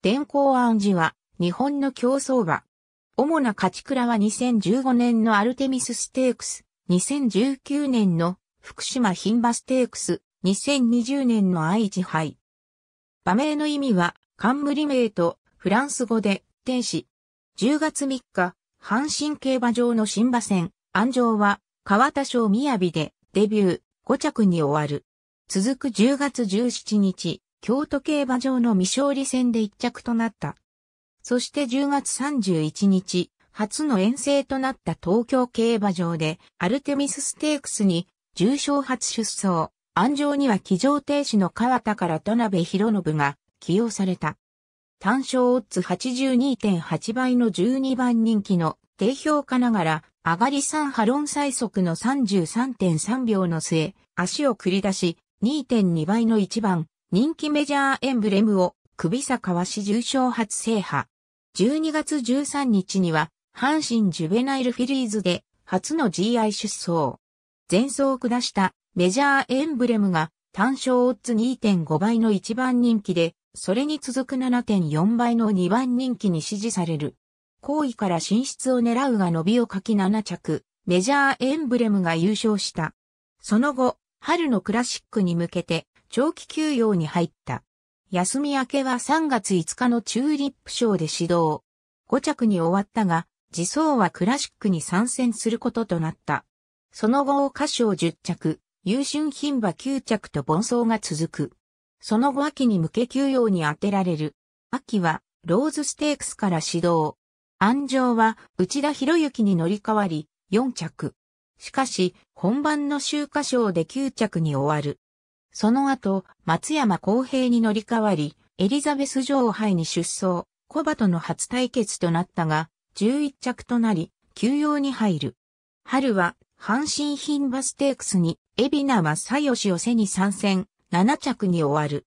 電光暗示は日本の競争馬。主な勝ち倉は2015年のアルテミスステークス、2019年の福島品馬ステークス、2020年の愛知杯。馬名の意味は冠名とフランス語で天使。10月3日、阪神競馬場の新馬戦、安城は川田賞雅でデビュー5着に終わる。続く10月17日、京都競馬場の未勝利戦で一着となった。そして10月31日、初の遠征となった東京競馬場で、アルテミスステークスに、重賞初出走、安城には騎乗停止の川田から田辺博信が起用された。単勝オッズ82.8倍の12番人気の低評価ながら、上がり3波論最速の33.3秒の末、足を繰り出し、2.2倍の1番、人気メジャーエンブレムを首差わし重賞初制覇。12月13日には阪神ジュベナイルフィリーズで初の GI 出走。前走を下したメジャーエンブレムが単勝オッズ2.5倍の1番人気で、それに続く7.4倍の2番人気に支持される。後位から進出を狙うが伸びをかき7着、メジャーエンブレムが優勝した。その後、春のクラシックに向けて長期休養に入った。休み明けは3月5日のチューリップ賞で指導。5着に終わったが、自走はクラシックに参戦することとなった。その後、歌唱10着、優春品馬9着と盆走が続く。その後秋に向け休養に当てられる。秋は、ローズステークスから指導。安城は、内田博之に乗り換わり、4着。しかし、本番の秋華賞で9着に終わる。その後、松山公平に乗り換わり、エリザベス女王杯に出走、コバとの初対決となったが、11着となり、休養に入る。春は、阪神品馬ステークスに、海老名正義を背に参戦、7着に終わる。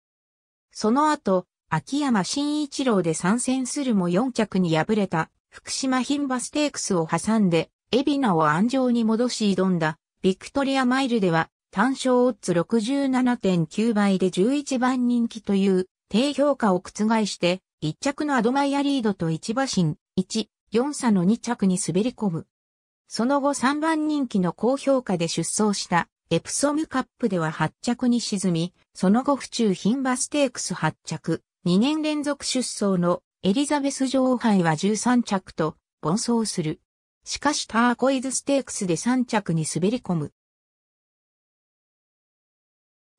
その後、秋山新一郎で参戦するも4着に敗れた、福島品馬ステークスを挟んで、海老名を安城に戻し挑んだ、ビクトリアマイルでは、単勝オッズ67.9倍で11番人気という低評価を覆して、1着のアドマイアリードと1馬身、1、4差の2着に滑り込む。その後3番人気の高評価で出走したエプソムカップでは8着に沈み、その後府中品馬ステークス8着、2年連続出走のエリザベス女王杯は13着と、奔走する。しかしターコイズステークスで3着に滑り込む。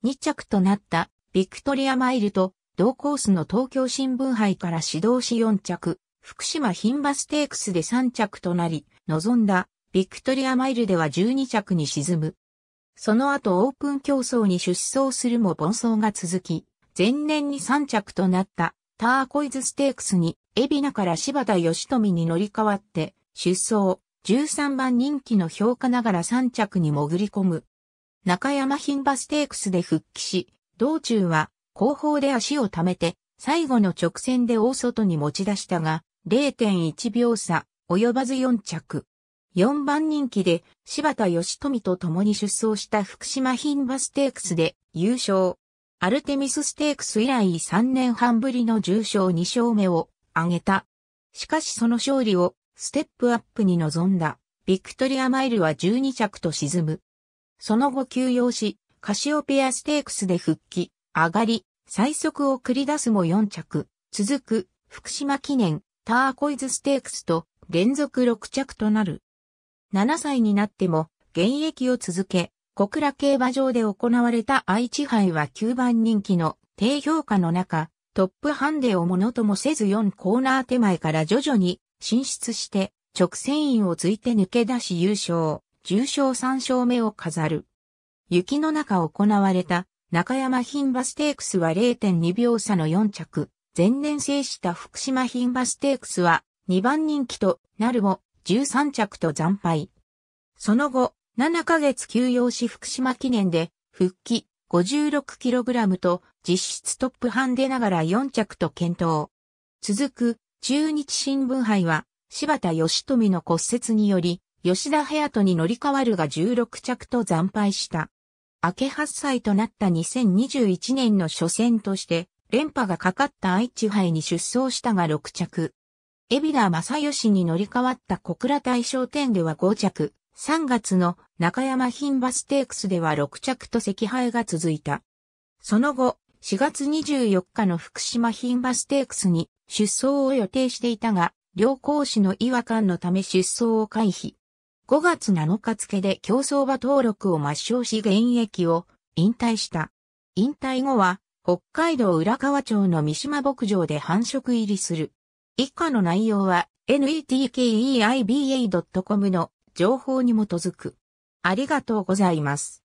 2着となったビクトリアマイルと同コースの東京新聞杯から指導し4着、福島牝馬ステークスで3着となり、臨んだビクトリアマイルでは12着に沈む。その後オープン競争に出走するも奔走が続き、前年に3着となったターコイズステークスに、海老名から柴田義富に乗り換わって、出走、13番人気の評価ながら3着に潜り込む。中山品馬ステークスで復帰し、道中は後方で足を溜めて、最後の直線で大外に持ち出したが、0.1秒差、及ばず4着。4番人気で柴田義富と共に出走した福島品馬ステークスで優勝。アルテミスステークス以来3年半ぶりの重賞2勝目を挙げた。しかしその勝利をステップアップに臨んだビクトリアマイルは12着と沈む。その後休養し、カシオペアステークスで復帰、上がり、最速を繰り出すも4着、続く、福島記念、ターコイズステークスと連続6着となる。7歳になっても現役を続け、小倉競馬場で行われた愛知杯は9番人気の低評価の中、トップハンデをものともせず4コーナー手前から徐々に進出して直線員をついて抜け出し優勝。重賞3勝目を飾る。雪の中行われた中山品馬ステークスは0.2秒差の4着。前年制した福島品馬ステークスは2番人気となるも13着と惨敗。その後、7ヶ月休養し福島記念で復帰 56kg と実質トップハンデながら4着と検討。続く中日新聞杯は柴田義富の骨折により吉田隼人に乗り換わるが16着と惨敗した。明け8歳となった2021年の初戦として、連覇がかかった愛知杯に出走したが6着。海老サ正義に乗り換わった小倉大商店では5着、3月の中山牝馬ステークスでは6着と赤敗が続いた。その後、4月24日の福島牝馬ステークスに出走を予定していたが、両講師の違和感のため出走を回避。5月7日付で競走馬登録を抹消し現役を引退した。引退後は、北海道浦河町の三島牧場で繁殖入りする。以下の内容は netkeiba.com の情報に基づく。ありがとうございます。